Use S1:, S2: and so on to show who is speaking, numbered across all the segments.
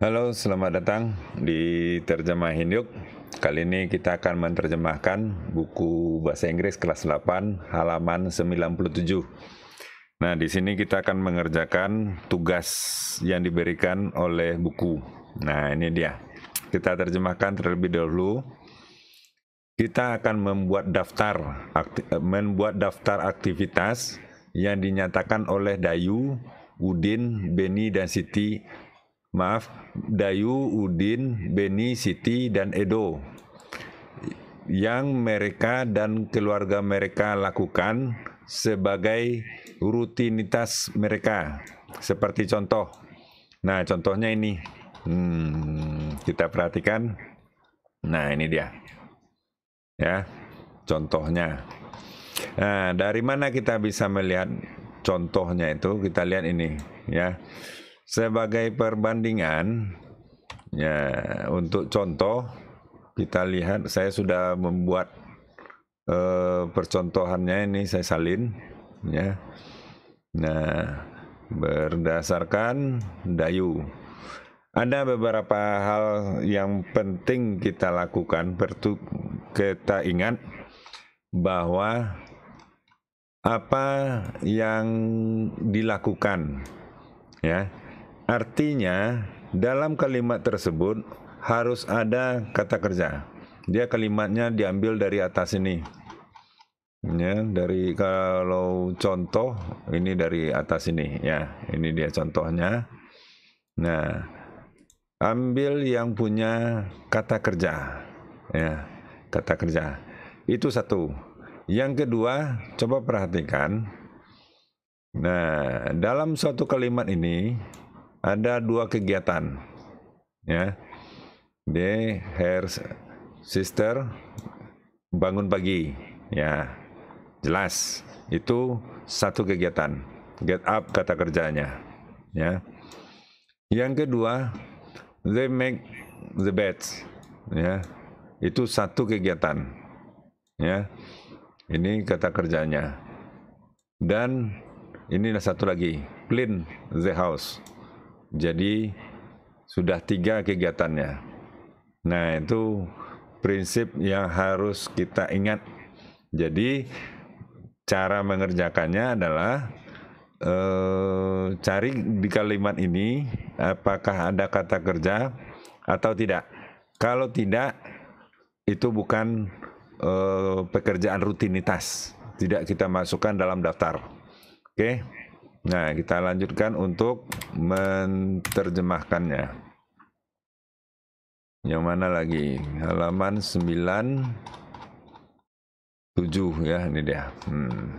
S1: Halo, selamat datang di Terjemah Hinduk. Kali ini kita akan menerjemahkan buku bahasa Inggris kelas 8 halaman 97. Nah, di sini kita akan mengerjakan tugas yang diberikan oleh buku. Nah, ini dia. Kita terjemahkan terlebih dahulu. Kita akan membuat daftar membuat daftar aktivitas yang dinyatakan oleh Dayu, Udin, Beni dan Siti maaf Dayu, Udin, Beni, Siti, dan Edo yang mereka dan keluarga mereka lakukan sebagai rutinitas mereka. Seperti contoh, nah contohnya ini, hmm, kita perhatikan. Nah ini dia, ya contohnya. Nah dari mana kita bisa melihat contohnya itu? Kita lihat ini, ya. Sebagai perbandingan, ya untuk contoh kita lihat saya sudah membuat eh, percontohannya ini saya salin ya. Nah, berdasarkan Dayu. Ada beberapa hal yang penting kita lakukan. Pertu kita ingat bahwa apa yang dilakukan ya Artinya, dalam kalimat tersebut harus ada kata kerja. Dia kalimatnya diambil dari atas ini. Ya, dari kalau contoh ini dari atas ini ya. Ini dia contohnya. Nah, ambil yang punya kata kerja. Ya, kata kerja. Itu satu. Yang kedua, coba perhatikan. Nah, dalam suatu kalimat ini ada dua kegiatan ya di hair sister bangun pagi ya jelas itu satu kegiatan get up kata kerjanya ya yang kedua they make the beds ya itu satu kegiatan ya ini kata kerjanya dan inilah satu lagi clean the house jadi sudah tiga kegiatannya. Nah itu prinsip yang harus kita ingat. Jadi cara mengerjakannya adalah eh, cari di kalimat ini apakah ada kata kerja atau tidak. Kalau tidak itu bukan eh, pekerjaan rutinitas, tidak kita masukkan dalam daftar. Oke. Okay? Nah, kita lanjutkan untuk menerjemahkannya. Yang mana lagi? Halaman 9 7 ya, ini dia. Hmm.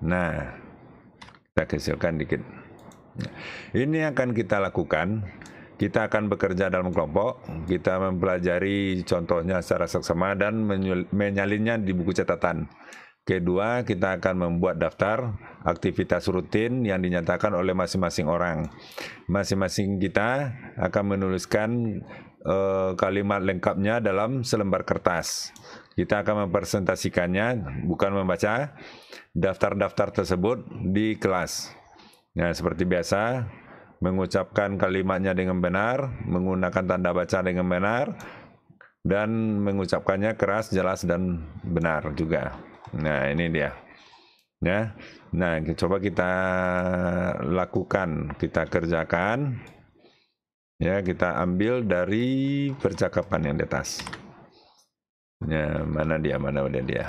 S1: Nah, kita kecilkan dikit. Ini akan kita lakukan. Kita akan bekerja dalam kelompok, kita mempelajari contohnya secara seksama dan menyalinnya di buku catatan. Kedua, kita akan membuat daftar aktivitas rutin yang dinyatakan oleh masing-masing orang. Masing-masing kita akan menuliskan uh, kalimat lengkapnya dalam selembar kertas. Kita akan mempresentasikannya, bukan membaca daftar-daftar tersebut di kelas. Nah, seperti biasa, mengucapkan kalimatnya dengan benar, menggunakan tanda baca dengan benar, dan mengucapkannya keras, jelas, dan benar juga. Nah, ini dia. Ya. Nah, coba kita lakukan, kita kerjakan. Ya, kita ambil dari percakapan yang di atas. Ya, mana dia, mana dia dia.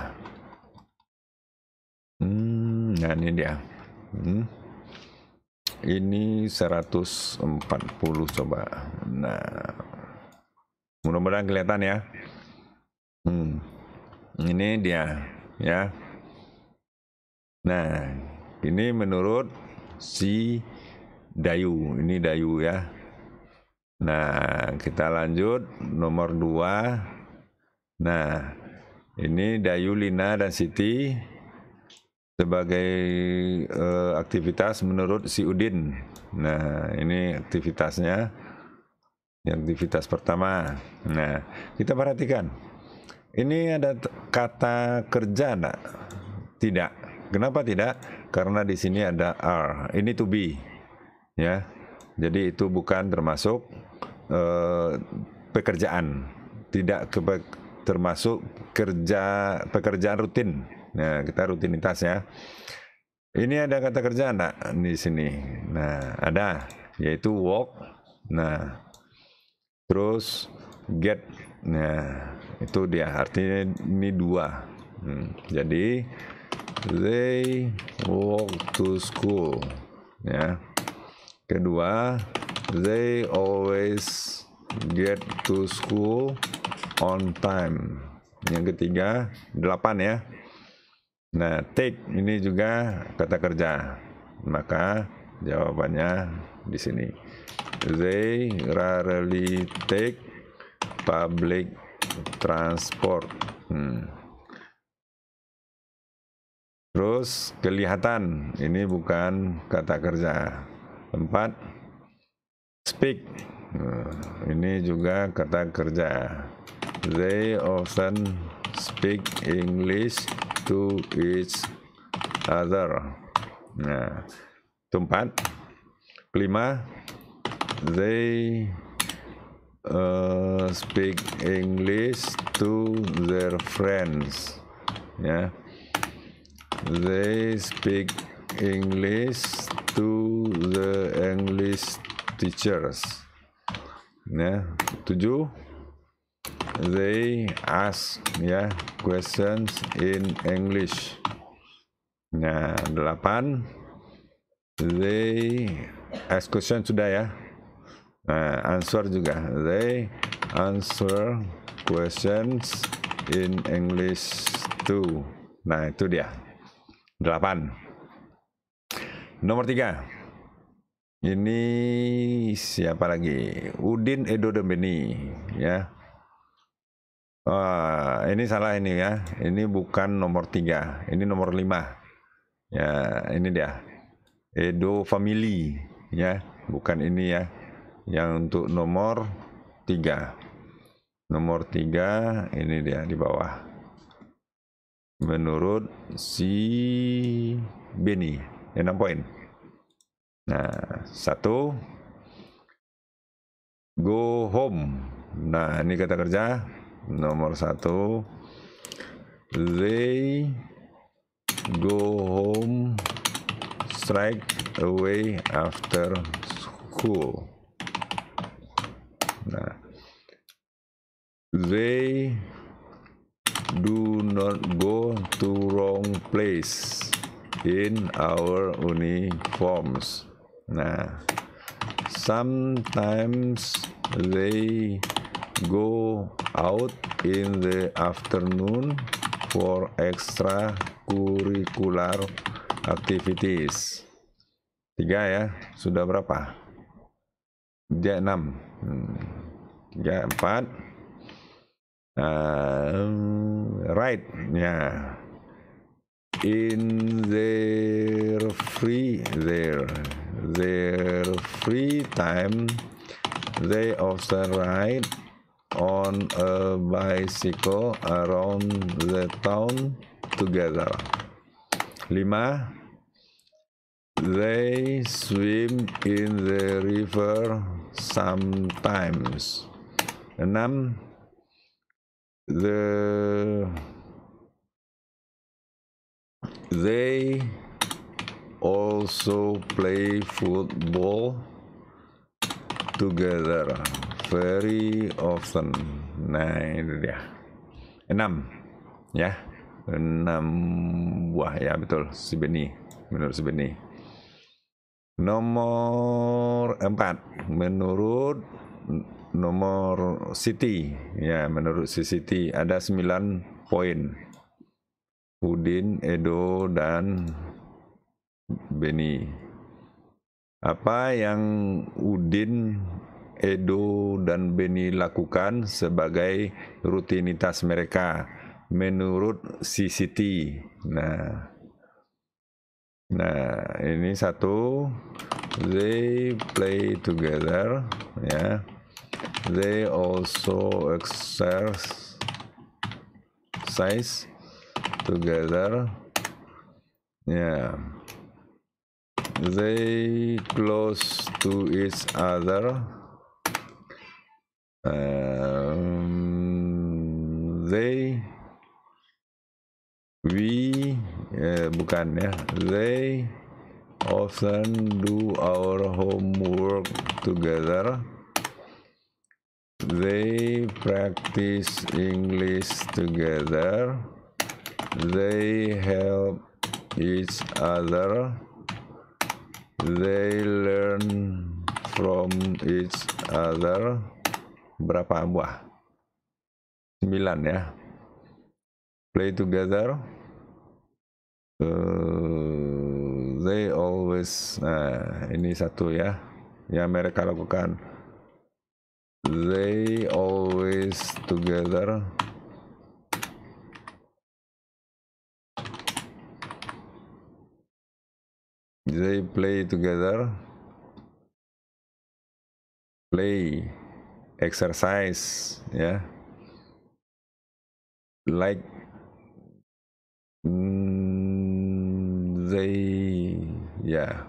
S1: Hmm, nah ini dia. Hmm. Ini 140 coba. Nah. Mudah-mudahan kelihatan ya. Hmm. Ini dia ya. Nah, ini menurut si Dayu, ini Dayu ya. Nah, kita lanjut nomor dua. Nah, ini Dayu, Lina, dan Siti sebagai uh, aktivitas menurut si Udin. Nah, ini aktivitasnya. Aktivitas pertama. Nah, kita perhatikan. Ini ada kata kerja enggak? Tidak. Kenapa tidak? Karena di sini ada are. Ini to be. Ya. Jadi itu bukan termasuk uh, pekerjaan. Tidak ke termasuk kerja pekerjaan rutin. Nah, kita rutinitas ya. Ini ada kata kerja enggak di sini? Nah, ada yaitu walk. Nah, terus get. Nah, itu dia artinya ini dua hmm, jadi they walk to school ya kedua they always get to school on time yang ketiga delapan ya nah take ini juga kata kerja maka jawabannya di sini they rarely take public transport. Hmm. Terus kelihatan, ini bukan kata kerja. Tempat, speak. Hmm. Ini juga kata kerja. They often speak English to each other. Nah, tempat kelima, they uh, speak English to their friends. Ya. Yeah. They speak English to the English teachers. Ya. Yeah. Tujuh. They ask ya yeah, questions in English. Nah, delapan. They ask question sudah ya. Nah, answer juga. They answer questions in English too. Nah, itu dia. Delapan. Nomor tiga. Ini siapa lagi? Udin Edo Dembeni, ya. Uh, ini salah ini ya. Ini bukan nomor tiga. Ini nomor lima. Ya, ini dia. Edo Family, ya. Bukan ini ya yang untuk nomor 3 nomor 3 ini dia di bawah menurut si Benny enam 6 poin nah satu go home nah ini kata kerja nomor satu they go home strike away after school They do not go to wrong place in our uniforms. Nah, sometimes they go out in the afternoon for extra curricular activities. Tiga ya, sudah berapa? Tiga enam, hmm, tiga empat, Uh, right yeah in their free their their free time they often ride on a bicycle around the town together. Lima. They swim in the river sometimes. 6. the they also play football together very often nah ini dia enam ya enam buah ya betul si Benny menurut si Benny nomor empat menurut nomor City ya menurut CCT ada 9 poin Udin, Edo dan Beni. Apa yang Udin, Edo dan Beni lakukan sebagai rutinitas mereka menurut CCT. Nah, nah ini satu they play together ya. they also exercise together yeah they close to each other um, they we eh, bukan ya they often do our homework together They practice English together. They help each other. They learn from each other. Berapa buah? 9 ya. Play together. Uh, they always nah, ini satu ya yang mereka lakukan They always together. They play together. Play, exercise, yeah. Like mm, they, yeah.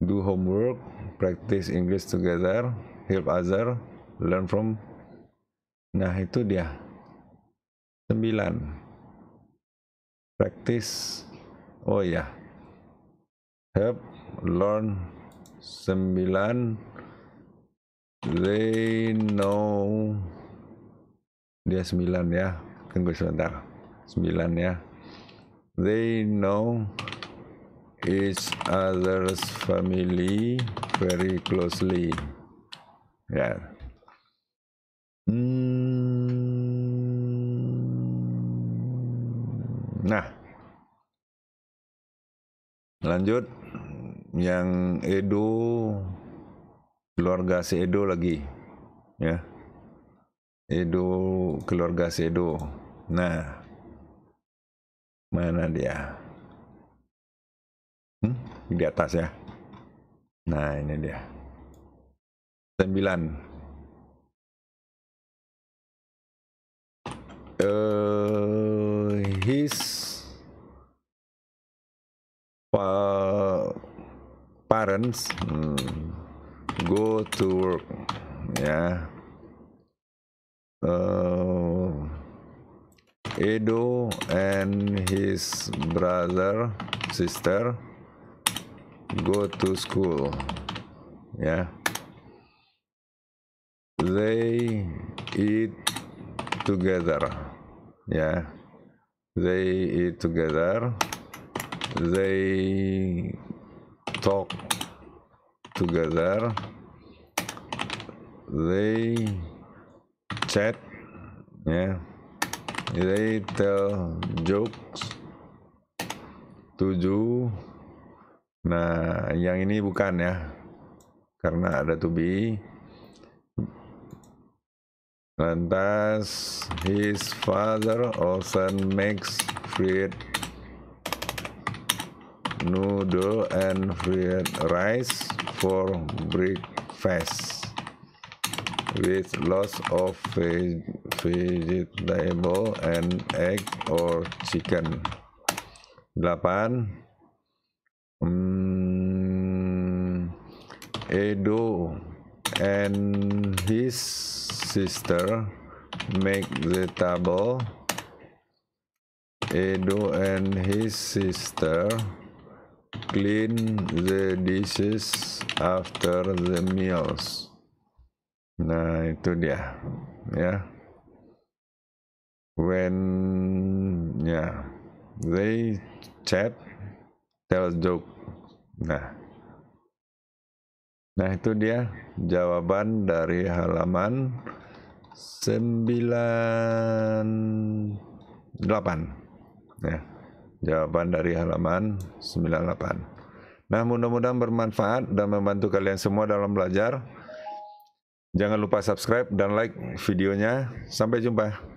S1: Do homework, practice English together. help other, learn from. Nah, itu dia. Sembilan. Practice. Oh ya. Help, learn. Sembilan. They know. Dia sembilan ya. Tunggu sebentar. Sembilan ya. They know each other's family very closely. Ya, Hmm. Nah, lanjut yang Edo keluarga si Edo lagi, ya. Edo keluarga si Edo. Nah, mana dia? Hmm, di atas ya. Nah, ini dia. Sembilan. Uh, his pa parents hmm, go to work ya yeah. uh, Edo and his brother sister go to school ya yeah they eat together ya yeah. they eat together they talk together they chat ya yeah. they tell jokes tujuh nah yang ini bukan ya karena ada to be And thus his father often makes fried noodle and fried rice for breakfast with lots of vegetable and egg or chicken. 8. Um, mm, Edo and his sister make the table. Edo and his sister clean the dishes after the meals. Nah, itu dia. Ya. Yeah. When yeah, they chat tell joke. Nah. Nah, itu dia jawaban dari halaman 98. Ya, jawaban dari halaman 98. Nah, mudah-mudahan bermanfaat dan membantu kalian semua dalam belajar. Jangan lupa subscribe dan like videonya. Sampai jumpa.